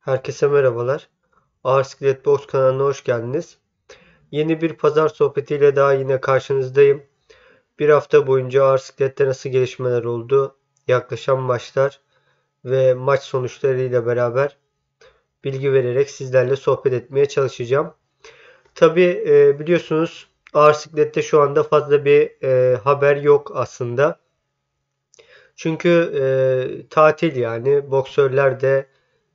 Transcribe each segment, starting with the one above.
Herkese merhabalar. Ağır Skelet Box kanalına hoş geldiniz. Yeni bir pazar sohbetiyle daha yine karşınızdayım. Bir hafta boyunca ağır skelette nasıl gelişmeler oldu, yaklaşan maçlar ve maç sonuçlarıyla beraber bilgi vererek sizlerle sohbet etmeye çalışacağım. Tabi e, biliyorsunuz ağır siklette şu anda fazla bir e, haber yok aslında. Çünkü e, tatil yani boksörler de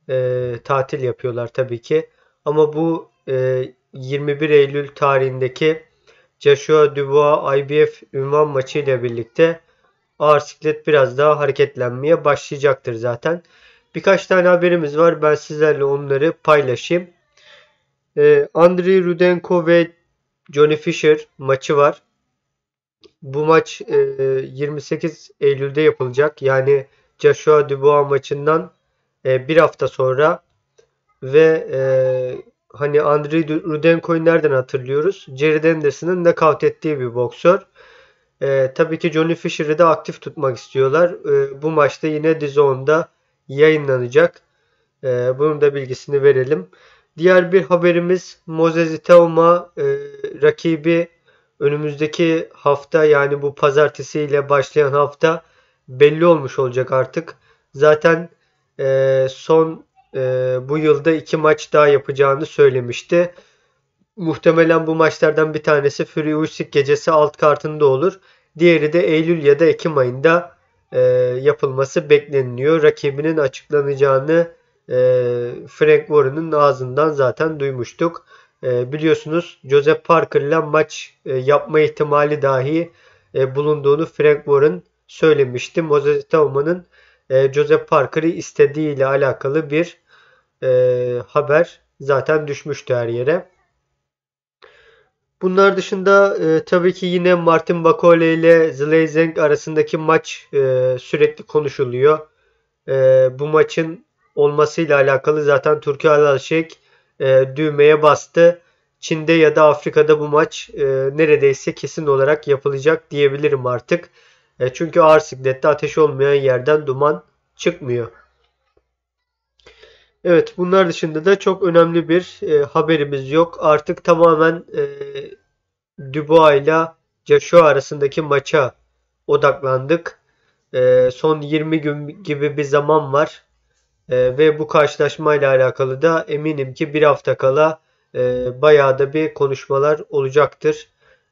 e, tatil yapıyorlar tabii ki. Ama bu e, 21 Eylül tarihindeki Joshua Dubois IBF ünvan maçı ile birlikte ağır siklet biraz daha hareketlenmeye başlayacaktır zaten. Birkaç tane haberimiz var. Ben sizlerle onları paylaşayım. E, Andriy Rudenko ve Johnny Fisher maçı var. Bu maç e, 28 Eylül'de yapılacak. Yani Joshua Dubois maçından e, bir hafta sonra ve e, hani Andrei Rudenko'yu nereden hatırlıyoruz? Jerry Henderson'ın nakavt ettiği bir boksör. E, tabii ki Johnny Fisher'ı da aktif tutmak istiyorlar. E, bu maçta yine The yayınlanacak. E, bunun da bilgisini verelim. Diğer bir haberimiz Moses Itauma e, rakibi önümüzdeki hafta yani bu pazartesi ile başlayan hafta belli olmuş olacak artık. Zaten e, son e, bu yılda iki maç daha yapacağını söylemişti. Muhtemelen bu maçlardan bir tanesi Free Usyk gecesi alt kartında olur. Diğeri de Eylül ya da Ekim ayında e, yapılması bekleniliyor. Rakibinin açıklanacağını e, Frank Warren'ın ağzından zaten duymuştuk. E, biliyorsunuz Joseph Parker'la maç e, yapma ihtimali dahi e, bulunduğunu Frank Warren söylemişti. Moses Tauman'ın e, Joseph Parker'ı istediğiyle alakalı bir e, haber zaten düşmüştü her yere. Bunlar dışında e, tabii ki yine Martin Bakole ile Zlezeng arasındaki maç e, sürekli konuşuluyor. E, bu maçın olmasıyla alakalı zaten Türkiye Alalşek e, düğmeye bastı. Çin'de ya da Afrika'da bu maç e, neredeyse kesin olarak yapılacak diyebilirim artık. E, çünkü ağır siklette ateş olmayan yerden duman çıkmıyor. Evet bunlar dışında da çok önemli bir e, haberimiz yok. Artık tamamen e, Dubois ile Joshua arasındaki maça odaklandık. E, son 20 gün gibi bir zaman var. E, ve bu karşılaşmayla alakalı da eminim ki bir hafta kala e, bayağı da bir konuşmalar olacaktır.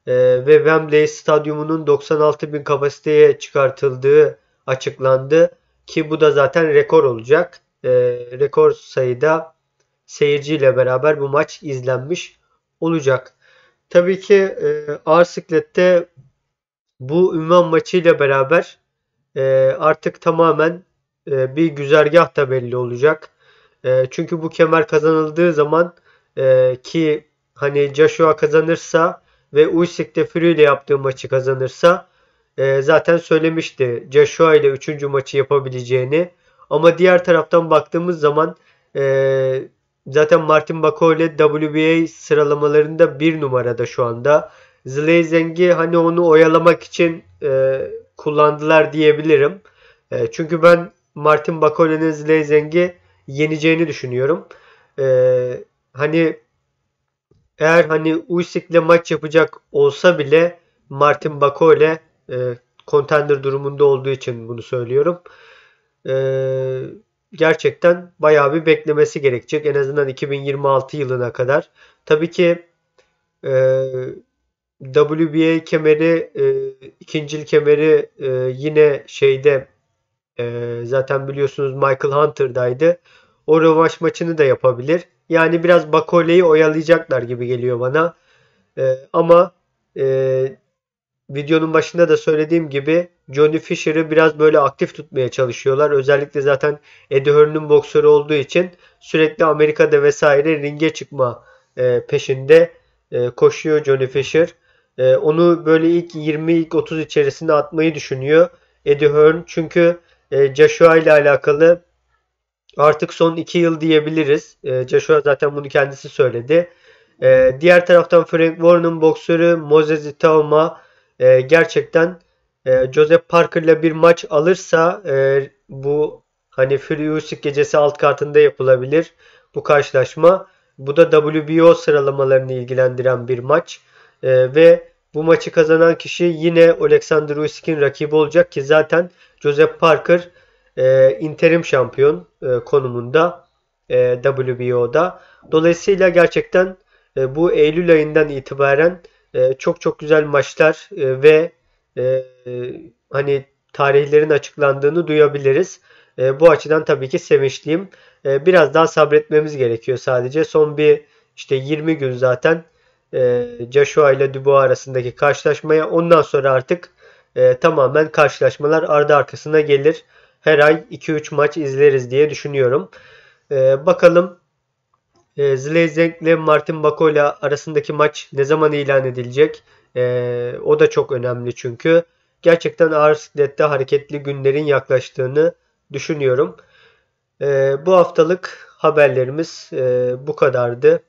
E, ve Wembley stadyumunun 96 bin kapasiteye çıkartıldığı açıklandı. Ki bu da zaten rekor olacak. E, rekor sayıda seyirciyle beraber bu maç izlenmiş olacak. Tabii ki e, Arsiklet'te bu ünvan maçıyla beraber e, artık tamamen e, bir güzergah da belli olacak. E, çünkü bu kemer kazanıldığı zaman e, ki hani Joshua kazanırsa ve Usyk de Fury ile yaptığı maçı kazanırsa e, zaten söylemişti Joshua ile 3. maçı yapabileceğini. Ama diğer taraftan baktığımız zaman e, zaten Martin Bako ile WBA sıralamalarında bir numarada şu anda. Zlezeng'i hani onu oyalamak için e, kullandılar diyebilirim. E, çünkü ben Martin Bakole'nin Zlezeng'i yeneceğini düşünüyorum. E, hani eğer hani Usyk'le maç yapacak olsa bile Martin Bakole e, contender durumunda olduğu için bunu söylüyorum. E, gerçekten bayağı bir beklemesi gerekecek. En azından 2026 yılına kadar. Tabii ki e, WBA kemeri e, ikincil kemeri e, yine şeyde e, zaten biliyorsunuz Michael Hunter'daydı. O rövanş maçını da yapabilir. Yani biraz Bakole'yi oyalayacaklar gibi geliyor bana. E, ama e, videonun başında da söylediğim gibi Johnny Fisher'ı biraz böyle aktif tutmaya çalışıyorlar. Özellikle zaten Eddie Hearn'ın boksörü olduğu için sürekli Amerika'da vesaire ringe çıkma e, peşinde e, koşuyor Johnny Fisher. E, onu böyle ilk 20 ilk 30 içerisinde atmayı düşünüyor Eddie Hearn. Çünkü e, Joshua ile alakalı artık son 2 yıl diyebiliriz. E, Joshua zaten bunu kendisi söyledi. E, diğer taraftan Frank Warren'ın boksörü Moses Itauma e, gerçekten e, Joseph Parker'la bir maç alırsa e, bu hani Free Usyk gecesi alt kartında yapılabilir bu karşılaşma. Bu da WBO sıralamalarını ilgilendiren bir maç. E, ve bu maçı kazanan kişi yine Alexander Usyk'in rakibi olacak ki zaten Joseph Parker e, interim şampiyon e, konumunda e, WBO'da. Dolayısıyla gerçekten e, bu Eylül ayından itibaren e, çok çok güzel maçlar e, ve e, e, hani tarihlerin açıklandığını duyabiliriz. E, bu açıdan tabii ki sevinçliyim. E, biraz daha sabretmemiz gerekiyor sadece. Son bir işte 20 gün zaten e, Joshua ile Dubois arasındaki karşılaşmaya ondan sonra artık e, tamamen karşılaşmalar ardı arkasına gelir. Her ay 2-3 maç izleriz diye düşünüyorum. E, bakalım e, ee, ile Martin Bakola arasındaki maç ne zaman ilan edilecek? E, o da çok önemli çünkü. Gerçekten ağır siklette hareketli günlerin yaklaştığını düşünüyorum. E, bu haftalık haberlerimiz e, bu kadardı.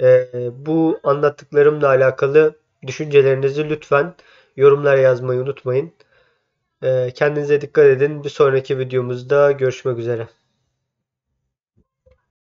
E, bu anlattıklarımla alakalı düşüncelerinizi lütfen yorumlara yazmayı unutmayın. Kendinize dikkat edin. Bir sonraki videomuzda görüşmek üzere.